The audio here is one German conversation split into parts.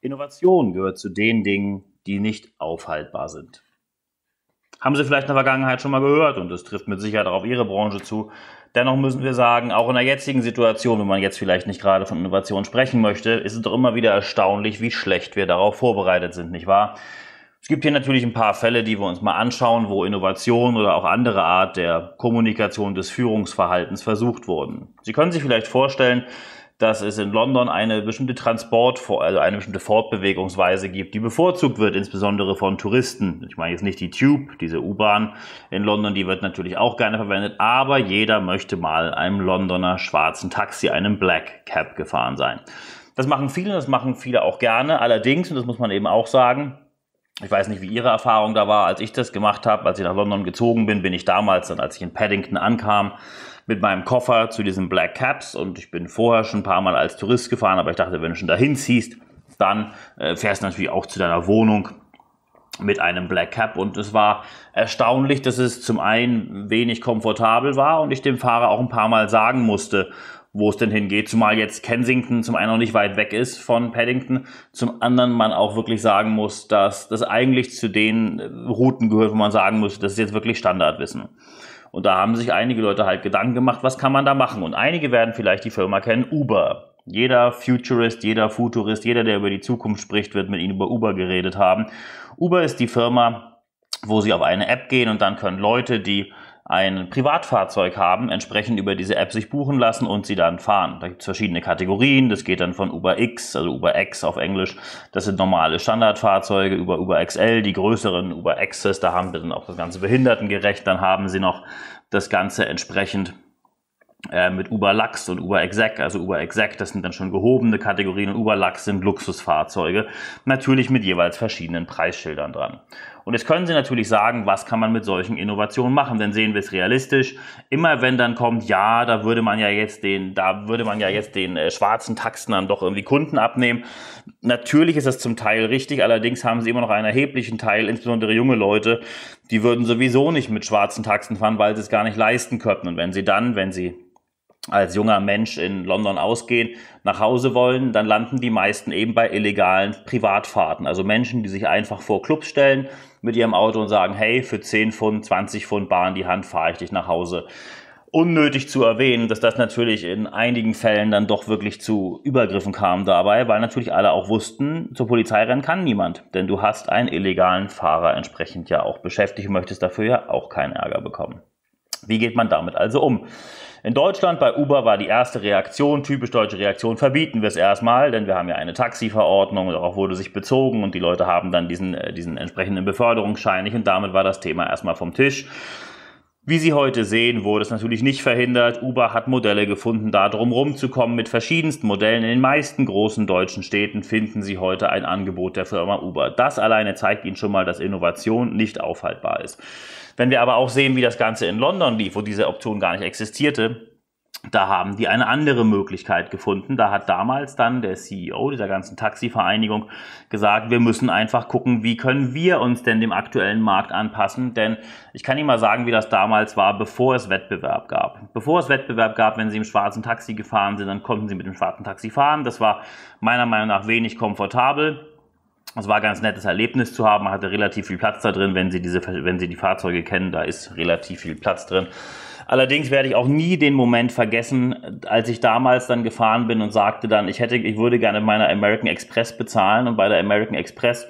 Innovation gehört zu den Dingen, die nicht aufhaltbar sind. Haben Sie vielleicht in der Vergangenheit schon mal gehört und das trifft mit Sicherheit auch auf Ihre Branche zu. Dennoch müssen wir sagen, auch in der jetzigen Situation, wenn man jetzt vielleicht nicht gerade von Innovation sprechen möchte, ist es doch immer wieder erstaunlich, wie schlecht wir darauf vorbereitet sind, nicht wahr? Es gibt hier natürlich ein paar Fälle, die wir uns mal anschauen, wo Innovation oder auch andere Art der Kommunikation des Führungsverhaltens versucht wurden. Sie können sich vielleicht vorstellen, dass es in London eine bestimmte Transport, also eine bestimmte Fortbewegungsweise gibt, die bevorzugt wird, insbesondere von Touristen. Ich meine jetzt nicht die Tube, diese U-Bahn in London, die wird natürlich auch gerne verwendet, aber jeder möchte mal einem Londoner schwarzen Taxi, einem Black Cab gefahren sein. Das machen viele, das machen viele auch gerne. Allerdings, und das muss man eben auch sagen, ich weiß nicht, wie Ihre Erfahrung da war, als ich das gemacht habe. Als ich nach London gezogen bin, bin ich damals, dann, als ich in Paddington ankam, mit meinem Koffer zu diesen Black Caps und ich bin vorher schon ein paar Mal als Tourist gefahren, aber ich dachte, wenn du schon dahin ziehst, dann äh, fährst du natürlich auch zu deiner Wohnung mit einem Black Cap und es war erstaunlich, dass es zum einen wenig komfortabel war und ich dem Fahrer auch ein paar Mal sagen musste, wo es denn hingeht. Zumal jetzt Kensington zum einen noch nicht weit weg ist von Paddington, zum anderen man auch wirklich sagen muss, dass das eigentlich zu den äh, Routen gehört, wo man sagen muss, das ist jetzt wirklich Standardwissen. Und da haben sich einige Leute halt Gedanken gemacht, was kann man da machen? Und einige werden vielleicht die Firma kennen, Uber. Jeder Futurist, jeder Futurist, jeder, der über die Zukunft spricht, wird mit ihnen über Uber geredet haben. Uber ist die Firma, wo sie auf eine App gehen und dann können Leute, die ein Privatfahrzeug haben, entsprechend über diese App sich buchen lassen und sie dann fahren. Da gibt es verschiedene Kategorien. Das geht dann von Uber X, also Uber X auf Englisch. Das sind normale Standardfahrzeuge über Uber XL, die größeren Uber Access. Da haben wir dann auch das ganze Behindertengerecht. Dann haben sie noch das Ganze entsprechend äh, mit Uber Lux und Uber Exec. Also Uber Exec, das sind dann schon gehobene Kategorien und Uber Lux sind Luxusfahrzeuge. Natürlich mit jeweils verschiedenen Preisschildern dran. Und jetzt können Sie natürlich sagen, was kann man mit solchen Innovationen machen? Denn sehen wir es realistisch. Immer wenn dann kommt, ja, da würde man ja jetzt den, da würde man ja jetzt den äh, schwarzen Taxen dann doch irgendwie Kunden abnehmen. Natürlich ist das zum Teil richtig. Allerdings haben Sie immer noch einen erheblichen Teil, insbesondere junge Leute, die würden sowieso nicht mit schwarzen Taxen fahren, weil sie es gar nicht leisten könnten. Und wenn Sie dann, wenn Sie als junger Mensch in London ausgehen, nach Hause wollen, dann landen die meisten eben bei illegalen Privatfahrten. Also Menschen, die sich einfach vor Clubs stellen mit ihrem Auto und sagen, hey, für 10 Pfund, 20 Pfund Bahn die Hand fahre ich dich nach Hause. Unnötig zu erwähnen, dass das natürlich in einigen Fällen dann doch wirklich zu Übergriffen kam dabei, weil natürlich alle auch wussten, zur Polizei rennen kann niemand, denn du hast einen illegalen Fahrer entsprechend ja auch beschäftigt und möchtest dafür ja auch keinen Ärger bekommen. Wie geht man damit also um? In Deutschland bei Uber war die erste Reaktion, typisch deutsche Reaktion, verbieten wir es erstmal, denn wir haben ja eine Taxiverordnung, darauf wurde sich bezogen und die Leute haben dann diesen, äh, diesen entsprechenden Beförderungsschein nicht und damit war das Thema erstmal vom Tisch. Wie Sie heute sehen, wurde es natürlich nicht verhindert. Uber hat Modelle gefunden, da drumherum zu mit verschiedensten Modellen. In den meisten großen deutschen Städten finden Sie heute ein Angebot der Firma Uber. Das alleine zeigt Ihnen schon mal, dass Innovation nicht aufhaltbar ist. Wenn wir aber auch sehen, wie das Ganze in London lief, wo diese Option gar nicht existierte, da haben die eine andere Möglichkeit gefunden. Da hat damals dann der CEO dieser ganzen Taxivereinigung gesagt, wir müssen einfach gucken, wie können wir uns denn dem aktuellen Markt anpassen. Denn ich kann Ihnen mal sagen, wie das damals war, bevor es Wettbewerb gab. Bevor es Wettbewerb gab, wenn Sie im schwarzen Taxi gefahren sind, dann konnten Sie mit dem schwarzen Taxi fahren. Das war meiner Meinung nach wenig komfortabel. Es war ein ganz nettes Erlebnis zu haben, man hatte relativ viel Platz da drin, wenn Sie, diese, wenn Sie die Fahrzeuge kennen, da ist relativ viel Platz drin. Allerdings werde ich auch nie den Moment vergessen, als ich damals dann gefahren bin und sagte dann, ich hätte, ich würde gerne meiner American Express bezahlen und bei der American Express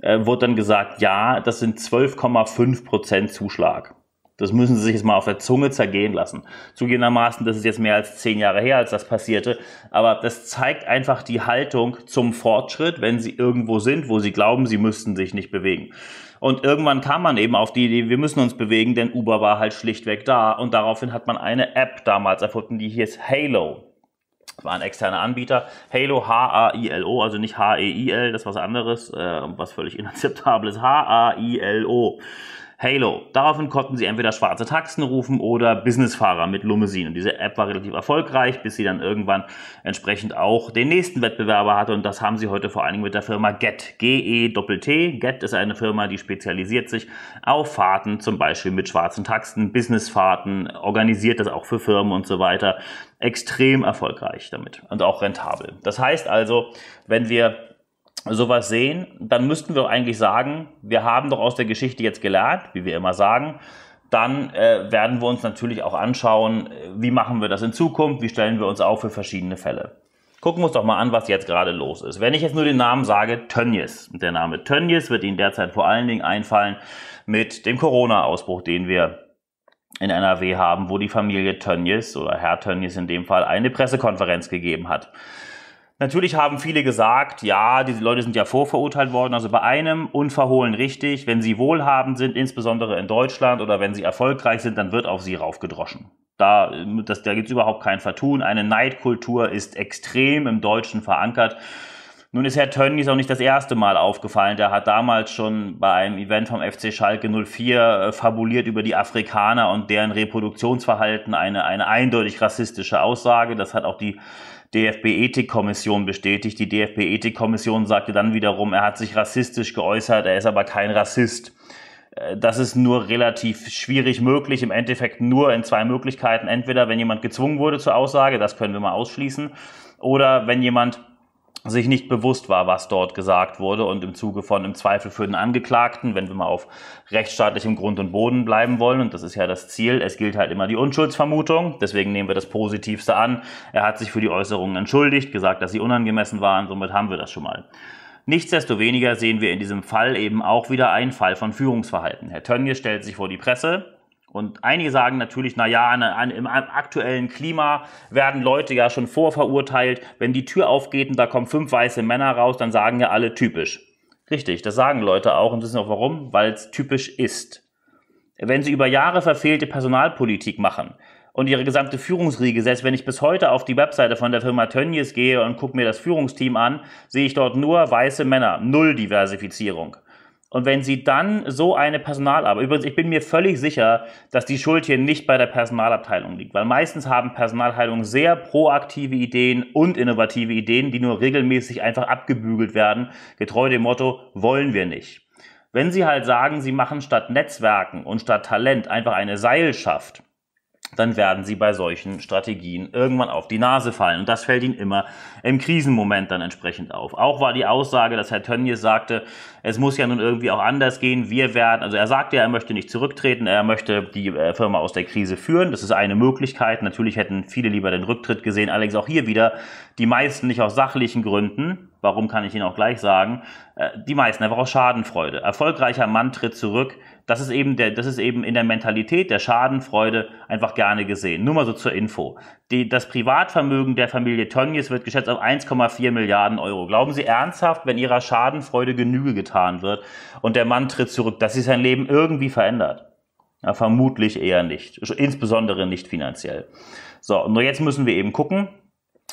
äh, wurde dann gesagt, ja, das sind 12,5 Prozent Zuschlag. Das müssen Sie sich jetzt mal auf der Zunge zergehen lassen. Zugehendermaßen, das ist jetzt mehr als zehn Jahre her, als das passierte. Aber das zeigt einfach die Haltung zum Fortschritt, wenn Sie irgendwo sind, wo Sie glauben, Sie müssten sich nicht bewegen. Und irgendwann kam man eben auf die Idee, wir müssen uns bewegen, denn Uber war halt schlichtweg da. Und daraufhin hat man eine App damals erfunden, die hieß Halo. war ein externer Anbieter. Halo, H-A-I-L-O, also nicht H-E-I-L, das ist was anderes, äh, was völlig inakzeptables. H-A-I-L-O. Halo. Daraufhin konnten sie entweder schwarze Taxen rufen oder Businessfahrer mit Lumesin. Und diese App war relativ erfolgreich, bis sie dann irgendwann entsprechend auch den nächsten Wettbewerber hatte. Und das haben sie heute vor allen Dingen mit der Firma Get. G-E-T-T. Get ist eine Firma, die spezialisiert sich auf Fahrten, zum Beispiel mit schwarzen Taxen, Businessfahrten, organisiert das auch für Firmen und so weiter. Extrem erfolgreich damit und auch rentabel. Das heißt also, wenn wir sowas sehen, dann müssten wir eigentlich sagen, wir haben doch aus der Geschichte jetzt gelernt, wie wir immer sagen, dann äh, werden wir uns natürlich auch anschauen, äh, wie machen wir das in Zukunft, wie stellen wir uns auf für verschiedene Fälle. Gucken wir uns doch mal an, was jetzt gerade los ist. Wenn ich jetzt nur den Namen sage, Tönnies. Der Name Tönnies wird Ihnen derzeit vor allen Dingen einfallen mit dem Corona-Ausbruch, den wir in NRW haben, wo die Familie Tönnies oder Herr Tönnies in dem Fall eine Pressekonferenz gegeben hat. Natürlich haben viele gesagt, ja, diese Leute sind ja vorverurteilt worden. Also bei einem unverhohlen richtig, wenn sie wohlhabend sind, insbesondere in Deutschland oder wenn sie erfolgreich sind, dann wird auf sie raufgedroschen. Da, das, da gibt's überhaupt kein Vertun. Eine Neidkultur ist extrem im Deutschen verankert. Nun ist Herr Tönnies auch nicht das erste Mal aufgefallen. Der hat damals schon bei einem Event vom FC Schalke 04 äh, fabuliert über die Afrikaner und deren Reproduktionsverhalten eine, eine eindeutig rassistische Aussage. Das hat auch die DFB-Ethikkommission bestätigt. Die DFB-Ethikkommission sagte dann wiederum, er hat sich rassistisch geäußert, er ist aber kein Rassist. Äh, das ist nur relativ schwierig möglich, im Endeffekt nur in zwei Möglichkeiten. Entweder wenn jemand gezwungen wurde zur Aussage, das können wir mal ausschließen, oder wenn jemand sich nicht bewusst war, was dort gesagt wurde und im Zuge von im Zweifel für den Angeklagten, wenn wir mal auf rechtsstaatlichem Grund und Boden bleiben wollen, und das ist ja das Ziel, es gilt halt immer die Unschuldsvermutung, deswegen nehmen wir das Positivste an. Er hat sich für die Äußerungen entschuldigt, gesagt, dass sie unangemessen waren, somit haben wir das schon mal. Nichtsdestoweniger sehen wir in diesem Fall eben auch wieder einen Fall von Führungsverhalten. Herr Tönje stellt sich vor die Presse, und einige sagen natürlich, na ja, an, an, im aktuellen Klima werden Leute ja schon vorverurteilt. Wenn die Tür aufgeht und da kommen fünf weiße Männer raus, dann sagen ja alle typisch. Richtig, das sagen Leute auch und wissen auch warum, weil es typisch ist. Wenn sie über Jahre verfehlte Personalpolitik machen und ihre gesamte Führungsriege, selbst wenn ich bis heute auf die Webseite von der Firma Tönnies gehe und gucke mir das Führungsteam an, sehe ich dort nur weiße Männer, null Diversifizierung. Und wenn sie dann so eine Personalarbeit, übrigens, ich bin mir völlig sicher, dass die Schuld hier nicht bei der Personalabteilung liegt, weil meistens haben Personalabteilungen sehr proaktive Ideen und innovative Ideen, die nur regelmäßig einfach abgebügelt werden, getreu dem Motto, wollen wir nicht. Wenn sie halt sagen, sie machen statt Netzwerken und statt Talent einfach eine Seilschaft, dann werden sie bei solchen Strategien irgendwann auf die Nase fallen. Und das fällt ihnen immer im Krisenmoment dann entsprechend auf. Auch war die Aussage, dass Herr Tönnies sagte, es muss ja nun irgendwie auch anders gehen. Wir werden, also er sagte ja, er möchte nicht zurücktreten, er möchte die äh, Firma aus der Krise führen. Das ist eine Möglichkeit. Natürlich hätten viele lieber den Rücktritt gesehen. Allerdings auch hier wieder, die meisten nicht aus sachlichen Gründen, warum kann ich Ihnen auch gleich sagen, äh, die meisten einfach aus Schadenfreude. Erfolgreicher Mann tritt zurück, das ist eben der, das ist eben in der Mentalität der Schadenfreude einfach gerne gesehen. Nur mal so zur Info. Die, das Privatvermögen der Familie Tönnies wird geschätzt auf 1,4 Milliarden Euro. Glauben Sie ernsthaft, wenn Ihrer Schadenfreude Genüge getan wird und der Mann tritt zurück, dass sich sein Leben irgendwie verändert? Ja, vermutlich eher nicht. Insbesondere nicht finanziell. So, nur jetzt müssen wir eben gucken,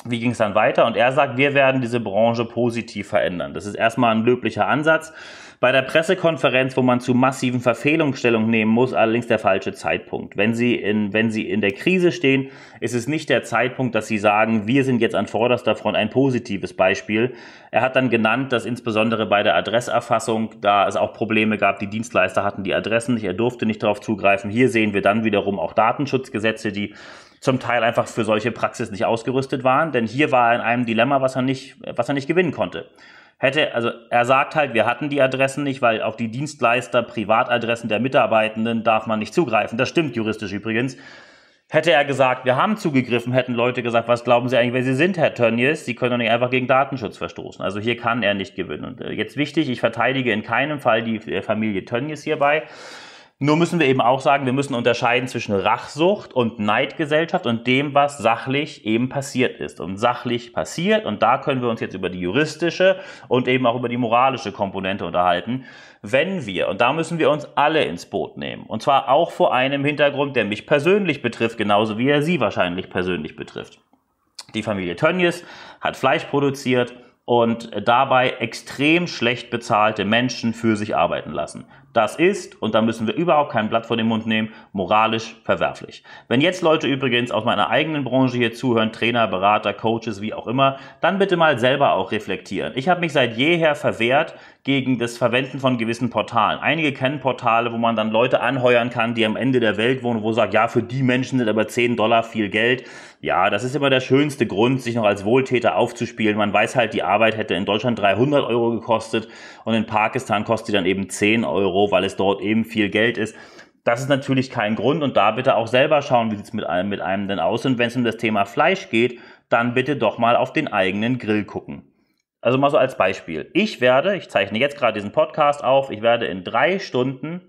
wie ging es dann weiter? Und er sagt, wir werden diese Branche positiv verändern. Das ist erstmal ein löblicher Ansatz. Bei der Pressekonferenz, wo man zu massiven Verfehlungen Stellung nehmen muss, allerdings der falsche Zeitpunkt. Wenn Sie, in, wenn Sie in der Krise stehen, ist es nicht der Zeitpunkt, dass Sie sagen, wir sind jetzt an vorderster Front ein positives Beispiel. Er hat dann genannt, dass insbesondere bei der Adresserfassung da es auch Probleme gab. Die Dienstleister hatten die Adressen nicht, er durfte nicht darauf zugreifen. Hier sehen wir dann wiederum auch Datenschutzgesetze, die zum Teil einfach für solche Praxis nicht ausgerüstet waren, denn hier war er in einem Dilemma, was er nicht, was er nicht gewinnen konnte hätte, also er sagt halt, wir hatten die Adressen nicht, weil auf die Dienstleister, Privatadressen der Mitarbeitenden darf man nicht zugreifen. Das stimmt juristisch übrigens. Hätte er gesagt, wir haben zugegriffen, hätten Leute gesagt, was glauben Sie eigentlich, wer Sie sind, Herr Tönnies? Sie können doch nicht einfach gegen Datenschutz verstoßen. Also hier kann er nicht gewinnen. Und äh, jetzt wichtig, ich verteidige in keinem Fall die äh, Familie Tönnies hierbei. Nur müssen wir eben auch sagen, wir müssen unterscheiden zwischen Rachsucht und Neidgesellschaft und dem, was sachlich eben passiert ist und sachlich passiert. Und da können wir uns jetzt über die juristische und eben auch über die moralische Komponente unterhalten. Wenn wir, und da müssen wir uns alle ins Boot nehmen, und zwar auch vor einem Hintergrund, der mich persönlich betrifft, genauso wie er Sie wahrscheinlich persönlich betrifft. Die Familie Tönnies hat Fleisch produziert und dabei extrem schlecht bezahlte Menschen für sich arbeiten lassen. Das ist, und da müssen wir überhaupt kein Blatt vor den Mund nehmen, moralisch verwerflich. Wenn jetzt Leute übrigens aus meiner eigenen Branche hier zuhören, Trainer, Berater, Coaches, wie auch immer, dann bitte mal selber auch reflektieren. Ich habe mich seit jeher verwehrt gegen das Verwenden von gewissen Portalen. Einige kennen Portale, wo man dann Leute anheuern kann, die am Ende der Welt wohnen, wo sagt, ja, für die Menschen sind aber 10 Dollar viel Geld. Ja, das ist immer der schönste Grund, sich noch als Wohltäter aufzuspielen. Man weiß halt, die Arbeit hätte in Deutschland 300 Euro gekostet und in Pakistan kostet die dann eben 10 Euro weil es dort eben viel Geld ist. Das ist natürlich kein Grund und da bitte auch selber schauen, wie sieht es mit einem, mit einem denn aus. Und wenn es um das Thema Fleisch geht, dann bitte doch mal auf den eigenen Grill gucken. Also mal so als Beispiel. Ich werde, ich zeichne jetzt gerade diesen Podcast auf, ich werde in drei Stunden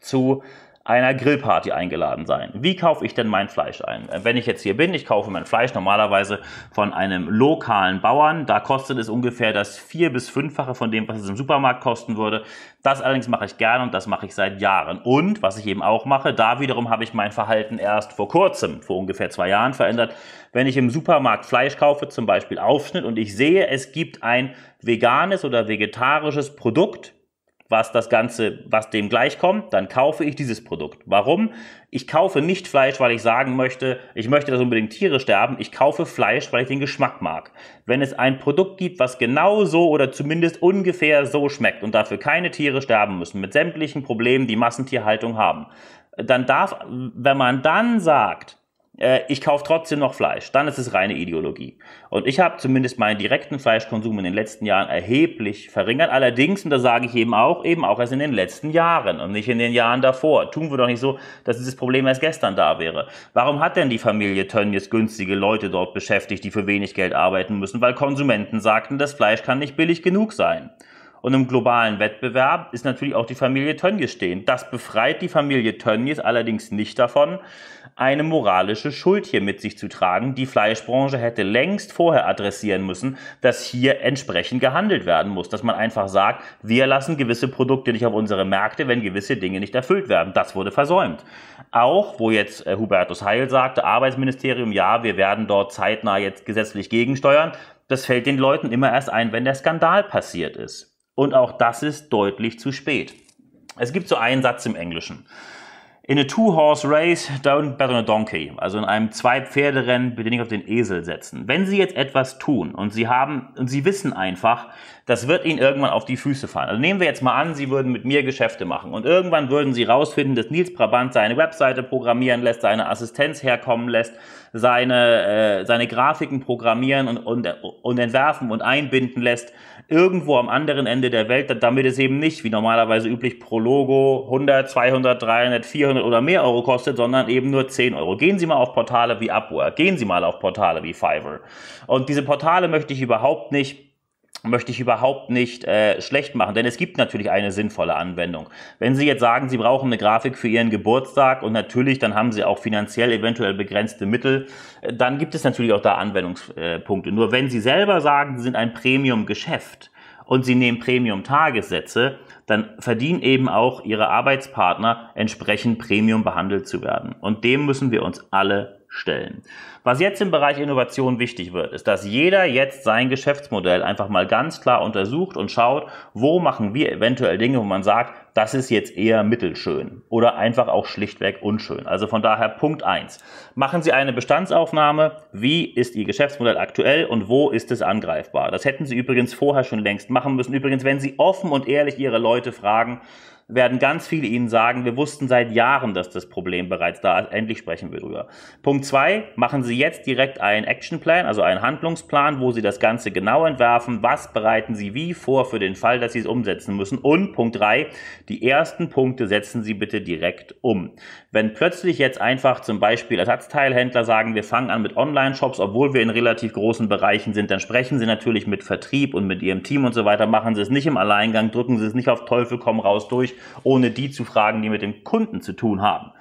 zu einer Grillparty eingeladen sein. Wie kaufe ich denn mein Fleisch ein? Äh, wenn ich jetzt hier bin, ich kaufe mein Fleisch normalerweise von einem lokalen Bauern. Da kostet es ungefähr das vier- bis fünffache von dem, was es im Supermarkt kosten würde. Das allerdings mache ich gerne und das mache ich seit Jahren. Und was ich eben auch mache, da wiederum habe ich mein Verhalten erst vor kurzem, vor ungefähr zwei Jahren verändert. Wenn ich im Supermarkt Fleisch kaufe, zum Beispiel Aufschnitt, und ich sehe, es gibt ein veganes oder vegetarisches Produkt, was das Ganze, was dem gleichkommt, dann kaufe ich dieses Produkt. Warum? Ich kaufe nicht Fleisch, weil ich sagen möchte, ich möchte, dass unbedingt Tiere sterben. Ich kaufe Fleisch, weil ich den Geschmack mag. Wenn es ein Produkt gibt, was genau so oder zumindest ungefähr so schmeckt und dafür keine Tiere sterben müssen, mit sämtlichen Problemen, die Massentierhaltung haben, dann darf, wenn man dann sagt, äh, ich kaufe trotzdem noch Fleisch, dann ist es reine Ideologie. Und ich habe zumindest meinen direkten Fleischkonsum in den letzten Jahren erheblich verringert. Allerdings, und da sage ich eben auch, eben auch erst in den letzten Jahren und nicht in den Jahren davor. Tun wir doch nicht so, dass dieses Problem erst gestern da wäre. Warum hat denn die Familie Tönnies günstige Leute dort beschäftigt, die für wenig Geld arbeiten müssen? Weil Konsumenten sagten, das Fleisch kann nicht billig genug sein. Und im globalen Wettbewerb ist natürlich auch die Familie Tönnies stehen. Das befreit die Familie Tönnies allerdings nicht davon, eine moralische Schuld hier mit sich zu tragen. Die Fleischbranche hätte längst vorher adressieren müssen, dass hier entsprechend gehandelt werden muss. Dass man einfach sagt, wir lassen gewisse Produkte nicht auf unsere Märkte, wenn gewisse Dinge nicht erfüllt werden. Das wurde versäumt. Auch, wo jetzt äh, Hubertus Heil sagte, Arbeitsministerium, ja, wir werden dort zeitnah jetzt gesetzlich gegensteuern. Das fällt den Leuten immer erst ein, wenn der Skandal passiert ist. Und auch das ist deutlich zu spät. Es gibt so einen Satz im Englischen. In a two-horse race, don't bet on a donkey. Also in einem Zwei-Pferderennen bitte nicht auf den Esel setzen. Wenn Sie jetzt etwas tun und Sie haben, und Sie wissen einfach, das wird Ihnen irgendwann auf die Füße fallen. Also nehmen wir jetzt mal an, Sie würden mit mir Geschäfte machen und irgendwann würden Sie rausfinden, dass Nils Brabant seine Webseite programmieren lässt, seine Assistenz herkommen lässt, seine, äh, seine Grafiken programmieren und, und, und entwerfen und einbinden lässt irgendwo am anderen Ende der Welt, damit es eben nicht, wie normalerweise üblich, pro Logo 100, 200, 300, 400 oder mehr Euro kostet, sondern eben nur 10 Euro. Gehen Sie mal auf Portale wie Upwork, gehen Sie mal auf Portale wie Fiverr. Und diese Portale möchte ich überhaupt nicht möchte ich überhaupt nicht äh, schlecht machen, denn es gibt natürlich eine sinnvolle Anwendung. Wenn Sie jetzt sagen, Sie brauchen eine Grafik für Ihren Geburtstag und natürlich, dann haben Sie auch finanziell eventuell begrenzte Mittel, äh, dann gibt es natürlich auch da Anwendungspunkte. Nur wenn Sie selber sagen, Sie sind ein Premium-Geschäft und Sie nehmen Premium-Tagessätze, dann verdienen eben auch Ihre Arbeitspartner entsprechend Premium behandelt zu werden. Und dem müssen wir uns alle stellen. Was jetzt im Bereich Innovation wichtig wird, ist, dass jeder jetzt sein Geschäftsmodell einfach mal ganz klar untersucht und schaut, wo machen wir eventuell Dinge, wo man sagt, das ist jetzt eher mittelschön oder einfach auch schlichtweg unschön. Also von daher Punkt 1. Machen Sie eine Bestandsaufnahme. Wie ist Ihr Geschäftsmodell aktuell und wo ist es angreifbar? Das hätten Sie übrigens vorher schon längst machen müssen. Übrigens, wenn Sie offen und ehrlich Ihre Leute fragen, werden ganz viele Ihnen sagen, wir wussten seit Jahren, dass das Problem bereits da ist. Endlich sprechen wir drüber. Punkt 2. machen Sie jetzt direkt einen Actionplan, also einen Handlungsplan, wo Sie das Ganze genau entwerfen. Was bereiten Sie wie vor für den Fall, dass Sie es umsetzen müssen? Und Punkt 3. Die ersten Punkte setzen Sie bitte direkt um. Wenn plötzlich jetzt einfach zum Beispiel Ersatzteilhändler sagen, wir fangen an mit Online-Shops, obwohl wir in relativ großen Bereichen sind, dann sprechen Sie natürlich mit Vertrieb und mit Ihrem Team und so weiter, machen Sie es nicht im Alleingang, drücken Sie es nicht auf Teufel komm raus durch, ohne die zu fragen, die mit dem Kunden zu tun haben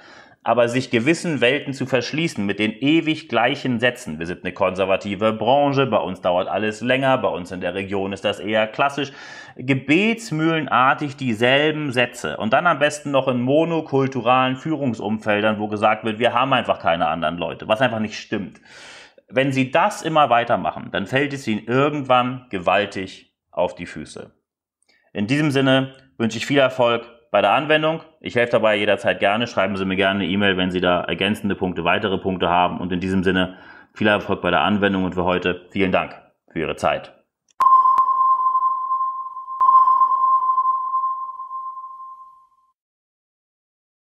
aber sich gewissen Welten zu verschließen mit den ewig gleichen Sätzen. Wir sind eine konservative Branche, bei uns dauert alles länger, bei uns in der Region ist das eher klassisch. Gebetsmühlenartig dieselben Sätze und dann am besten noch in monokulturalen Führungsumfeldern, wo gesagt wird, wir haben einfach keine anderen Leute, was einfach nicht stimmt. Wenn Sie das immer weitermachen, dann fällt es Ihnen irgendwann gewaltig auf die Füße. In diesem Sinne wünsche ich viel Erfolg bei der Anwendung. Ich helfe dabei jederzeit gerne. Schreiben Sie mir gerne eine E-Mail, wenn Sie da ergänzende Punkte, weitere Punkte haben. Und in diesem Sinne viel Erfolg bei der Anwendung und für heute vielen Dank für Ihre Zeit.